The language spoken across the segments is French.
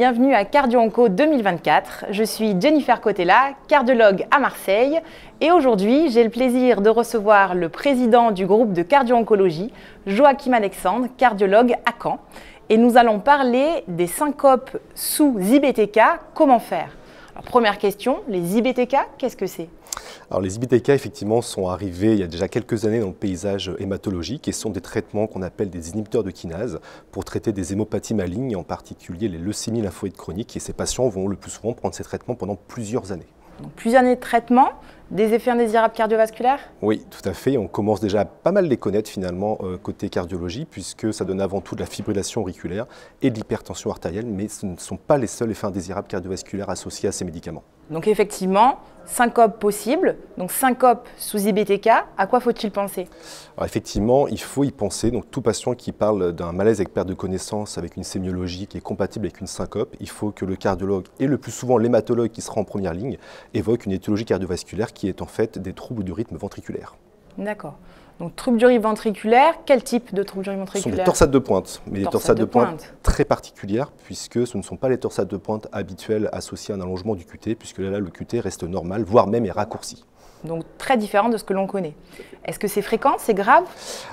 bienvenue à Cardio Onco 2024. Je suis Jennifer Cotella, cardiologue à Marseille et aujourd'hui, j'ai le plaisir de recevoir le président du groupe de cardio-oncologie, Joachim Alexandre, cardiologue à Caen et nous allons parler des syncopes sous IBTK, comment faire première question, les IBTK, qu'est-ce que c'est alors les IBTK effectivement sont arrivés il y a déjà quelques années dans le paysage hématologique et sont des traitements qu'on appelle des inhibiteurs de kinase pour traiter des hémopathies malignes, en particulier les leucémies lymphoïdes chroniques et ces patients vont le plus souvent prendre ces traitements pendant plusieurs années. plusieurs années de traitement, des effets indésirables cardiovasculaires Oui, tout à fait. On commence déjà à pas mal les connaître finalement euh, côté cardiologie, puisque ça donne avant tout de la fibrillation auriculaire et de l'hypertension artérielle, mais ce ne sont pas les seuls effets indésirables cardiovasculaires associés à ces médicaments. Donc effectivement, syncope possible, donc syncope sous IBTK, à quoi faut-il penser Alors effectivement, il faut y penser. Donc tout patient qui parle d'un malaise avec perte de connaissance, avec une sémiologie qui est compatible avec une syncope, il faut que le cardiologue et le plus souvent l'hématologue qui sera en première ligne évoque une étiologie cardiovasculaire qui est en fait des troubles du rythme ventriculaire. D'accord. Donc troubles du rythme ventriculaire, quel type de troubles du rythme ventriculaire Ce des torsades de pointe, mais des torsades, de, pointe, très particulières, puisque ce ne sont pas les torsades de pointe habituelles associées à un allongement du QT, puisque là, là le QT reste normal, voire même est raccourci. Donc très différent de ce que l'on connaît. Est-ce que c'est fréquent, c'est grave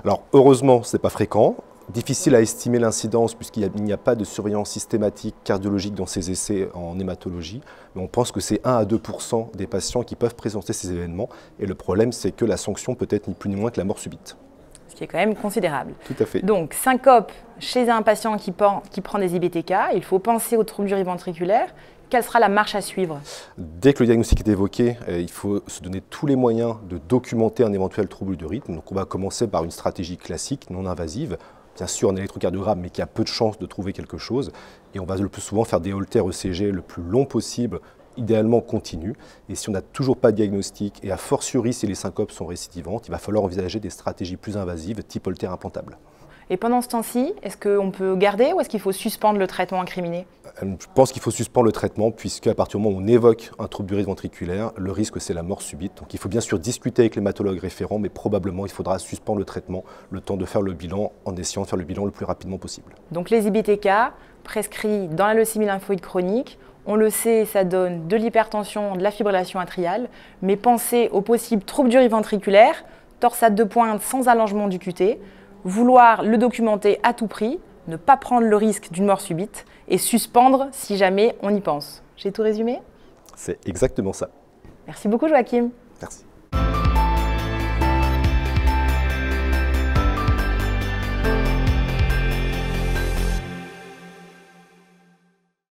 Alors heureusement, ce n'est pas fréquent. Difficile à estimer l'incidence puisqu'il n'y a, pas de surveillance systématique cardiologique dans ces essais en hématologie, mais on pense que c'est 1 à 2 des patients qui peuvent présenter ces événements, et le problème c'est que la sanction peut être ni plus ni moins que la mort subite. Ce qui est quand même considérable. Tout à fait. Donc, syncope chez un patient qui, prend, des IBTK, il faut penser aux troubles du rythme ventriculaire, quelle sera la marche à suivre Dès que le diagnostic est évoqué, euh, il faut se donner tous les moyens de documenter un éventuel trouble de rythme. Donc on va commencer par une stratégie classique, non invasive bien sûr un électrocardiogramme, mais qui a peu de chances de trouver quelque chose. Et on va le plus souvent faire des haltères ECG le plus long possible, idéalement continu. Et si on n'a toujours pas de diagnostic, et a fortiori si les syncopes sont récidivantes, il va falloir envisager des stratégies plus invasives, type haltère implantable. Et pendant ce temps-ci, est-ce qu'on peut garder ou est-ce qu'il faut suspendre le traitement incriminé euh, je pense qu'il faut suspendre le traitement puisqu'à partir du moment où on évoque un trouble du rythme ventriculaire, le risque c'est la mort subite. Donc il faut bien sûr discuter avec l'hématologue référent, mais probablement il faudra suspendre le traitement le temps de faire le bilan en essayant de faire le bilan le plus rapidement possible. Donc les IBTK prescrits dans la leucémie lymphoïde chronique, on le sait, ça donne de l'hypertension, de la fibrillation atriale, mais pensez aux possibles troubles du rythme ventriculaire, torsade de pointe sans allongement du QT, vouloir le documenter à tout prix, ne pas prendre le risque d'une mort subite et suspendre si jamais on y pense. J'ai tout résumé C'est exactement ça. Merci beaucoup Joachim. Merci.